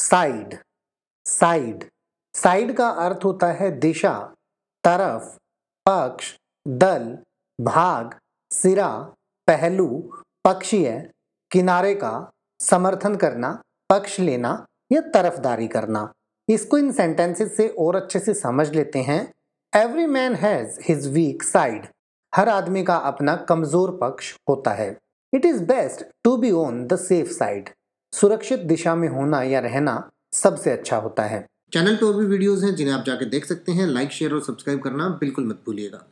side side side का अर्थ होता है दिशा तरफ पक्ष दल भाग सिरा पहलू पक्षीय किनारे का समर्थन करना पक्ष लेना या तरफदारी करना इसको इन सेंटेंसेस से और अच्छे से समझ लेते हैं every man has his weak side हर आदमी का अपना कमज़ोर पक्ष होता है it is best to be on the safe side सुरक्षित दिशा में होना या रहना सबसे अच्छा होता है चैनल पर और भी वीडियोस हैं जिन्हें आप जाके देख सकते हैं लाइक शेयर और सब्सक्राइब करना बिल्कुल मत भूलिएगा